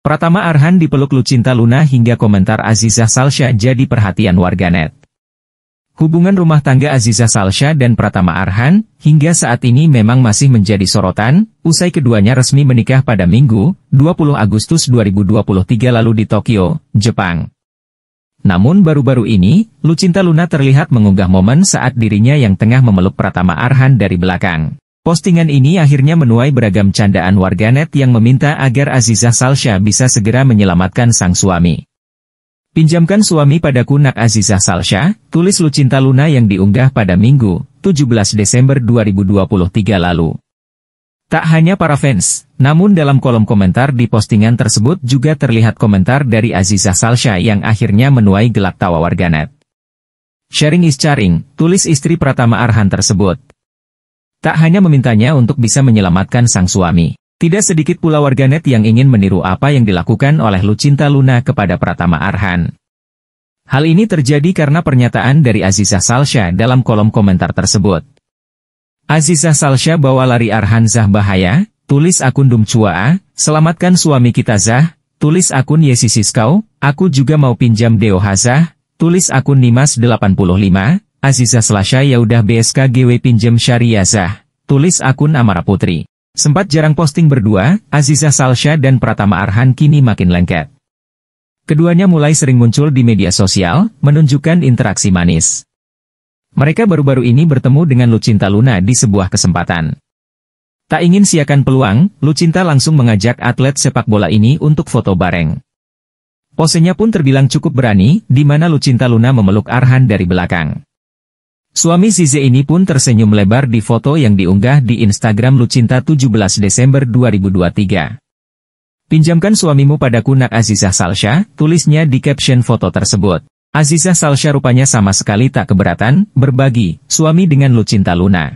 Pratama Arhan dipeluk Lucinta Luna hingga komentar Aziza Salsha jadi perhatian warganet. Hubungan rumah tangga Aziza Salsha dan Pratama Arhan, hingga saat ini memang masih menjadi sorotan, usai keduanya resmi menikah pada Minggu, 20 Agustus 2023 lalu di Tokyo, Jepang. Namun baru-baru ini, Lucinta Luna terlihat mengunggah momen saat dirinya yang tengah memeluk Pratama Arhan dari belakang. Postingan ini akhirnya menuai beragam candaan warganet yang meminta agar Azizah Salsha bisa segera menyelamatkan sang suami. Pinjamkan suami pada nak Azizah Salsha, tulis Lucinta Luna yang diunggah pada Minggu, 17 Desember 2023 lalu. Tak hanya para fans, namun dalam kolom komentar di postingan tersebut juga terlihat komentar dari Azizah Salsha yang akhirnya menuai gelak tawa warganet. Sharing is caring, tulis istri Pratama Arhan tersebut, Tak hanya memintanya untuk bisa menyelamatkan sang suami. Tidak sedikit pula warganet yang ingin meniru apa yang dilakukan oleh Lucinta Luna kepada Pratama Arhan. Hal ini terjadi karena pernyataan dari Azizah Salsha dalam kolom komentar tersebut. Azizah Salsha bawa lari Arhan Zah bahaya, tulis akun Dumcua, selamatkan suami kita Zah, tulis akun Yesisiskau, aku juga mau pinjam Deo Hazah, tulis akun Nimas 85, Aziza Slasha ya udah GW pinjem syariah tulis akun Amara Putri. Sempat jarang posting berdua, Aziza Salsha dan Pratama Arhan kini makin lengket. Keduanya mulai sering muncul di media sosial, menunjukkan interaksi manis. Mereka baru-baru ini bertemu dengan Lucinta Luna di sebuah kesempatan. Tak ingin siakan peluang, Lucinta langsung mengajak atlet sepak bola ini untuk foto bareng. Posenya pun terbilang cukup berani, di mana Lucinta Luna memeluk Arhan dari belakang. Suami Zize ini pun tersenyum lebar di foto yang diunggah di Instagram Lucinta 17 Desember 2023. Pinjamkan suamimu padaku nak Azizah Salsha, tulisnya di caption foto tersebut. Azizah Salsha rupanya sama sekali tak keberatan, berbagi, suami dengan Lucinta Luna.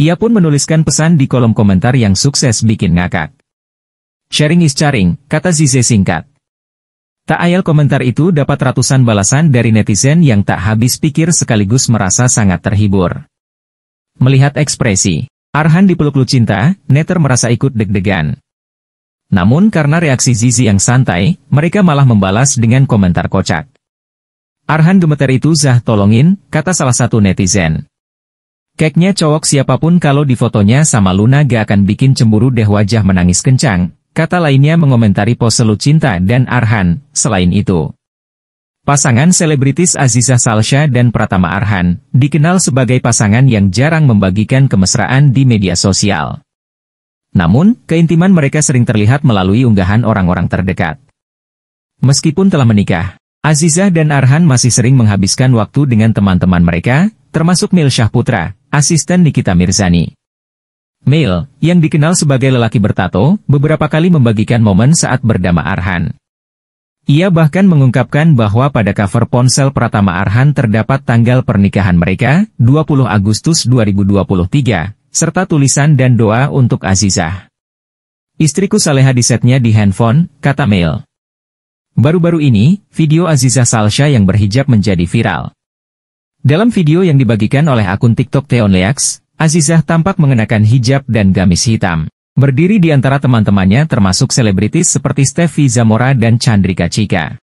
Ia pun menuliskan pesan di kolom komentar yang sukses bikin ngakak. Sharing is caring, kata Zize singkat. Tak ayal komentar itu dapat ratusan balasan dari netizen yang tak habis pikir sekaligus merasa sangat terhibur. Melihat ekspresi, Arhan dipeluk cinta, Neter merasa ikut deg-degan. Namun karena reaksi Zizi yang santai, mereka malah membalas dengan komentar kocak. Arhan gemeter itu Zah tolongin, kata salah satu netizen. Keknya cowok siapapun kalau difotonya sama Luna gak akan bikin cemburu deh wajah menangis kencang, Kata lainnya mengomentari pose Lucinta dan Arhan, selain itu. Pasangan selebritis Aziza Salsha dan Pratama Arhan, dikenal sebagai pasangan yang jarang membagikan kemesraan di media sosial. Namun, keintiman mereka sering terlihat melalui unggahan orang-orang terdekat. Meskipun telah menikah, Aziza dan Arhan masih sering menghabiskan waktu dengan teman-teman mereka, termasuk Milsyah Putra, asisten Nikita Mirzani. Mail, yang dikenal sebagai lelaki bertato, beberapa kali membagikan momen saat berdama Arhan. Ia bahkan mengungkapkan bahwa pada cover ponsel Pratama Arhan terdapat tanggal pernikahan mereka, 20 Agustus 2023, serta tulisan dan doa untuk Azizah. Istriku Saleha di setnya di handphone, kata Mail. Baru-baru ini, video Azizah Salsha yang berhijab menjadi viral. Dalam video yang dibagikan oleh akun TikTok Theon Leaks, Azizah tampak mengenakan hijab dan gamis hitam. Berdiri di antara teman-temannya termasuk selebritis seperti Steffi Zamora dan Chandrika Chika.